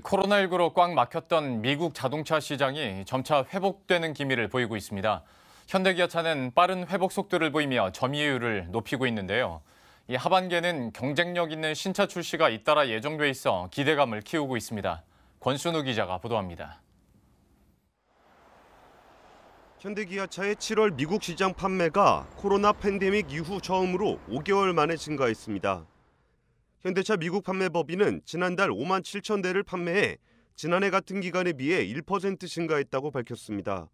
코로나19로 꽉 막혔던 미국 자동차 시장이 점차 회복되는 기미를 보이고 있습니다. 현대기아차는 빠른 회복 속도를 보이며 점유율을 높이고 있는데요. 이 하반기에는 경쟁력 있는 신차 출시가 잇따라 예정돼 있어 기대감을 키우고 있습니다. 권순우 기자가 보도합니다. 현대기아차의 7월 미국 시장 판매가 코로나 팬데믹 이후 처음으로 5개월 만에 증가했습니다. 현대차 미국 판매 법인은 지난달 5만 7천 대를 판매해 지난해 같은 기간에 비해 1% 증가했다고 밝혔습니다.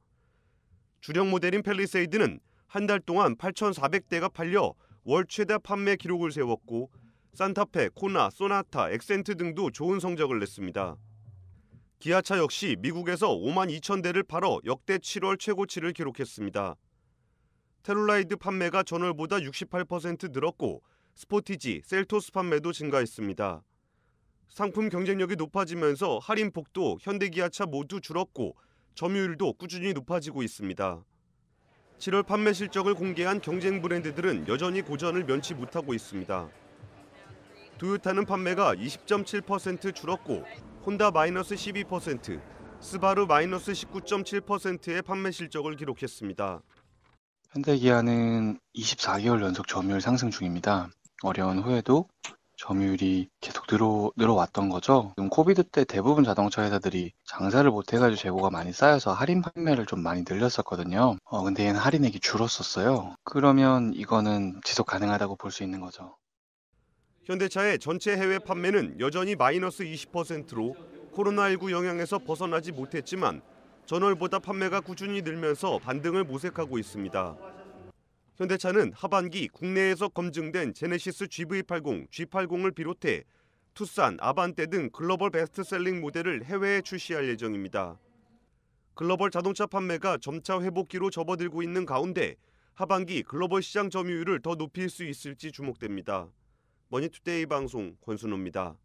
주력 모델인 펠리세이드는 한 달 동안 8,400대가 팔려 월최대 판매 기록을 세웠고 산타페, 코나, 소나타, 엑센트 등도 좋은 성적을 냈습니다. 기아차 역시 미국에서 5만 2천 대를 팔어 역대 7월 최고치를 기록했습니다. 테롤라이드 판매가 전월보다 68% 늘었고 스포티지, 셀토스 판매도 증가했습니다. 상품 경쟁력이 높아지면서 할인 폭도 현대기아차 모두 줄었고 점유율도 꾸준히 높아지고 있습니다. 7월 판매 실적을 공개한 경쟁 브랜드들은 여전히 고전을 면치 못하고 있습니다. 도요타는 판매가 20.7% 줄었고 혼다 마이너스 12%, 스바루 마이너스 19.7%의 판매 실적을 기록했습니다. 현대기아는 24개월 연속 점유율 상승 중입니다. 어려운 후에도 점유율이 계속 늘어, 늘어왔던 거죠. 지금 코비드 때 대부분 자동차 회사들이 장사를 못해가지고 재고가 많이 쌓여서 할인 판매를 좀 많이 늘렸었거든요. 어, 근데 얘는 할인액이 줄었었어요. 그러면 이거는 지속 가능하다고 볼 수 있는 거죠. 현대차의 전체 해외 판매는 여전히 마이너스 20%로 코로나19 영향에서 벗어나지 못했지만 전월보다 판매가 꾸준히 늘면서 반등을 모색하고 있습니다. 현대차는 하반기 국내에서 검증된 제네시스 GV80, G80을 비롯해 투싼, 아반떼 등 글로벌 베스트셀링 모델을 해외에 출시할 예정입니다. 글로벌 자동차 판매가 점차 회복기로 접어들고 있는 가운데 하반기 글로벌 시장 점유율을 더 높일 수 있을지 주목됩니다. 머니투데이 방송 권순호입니다.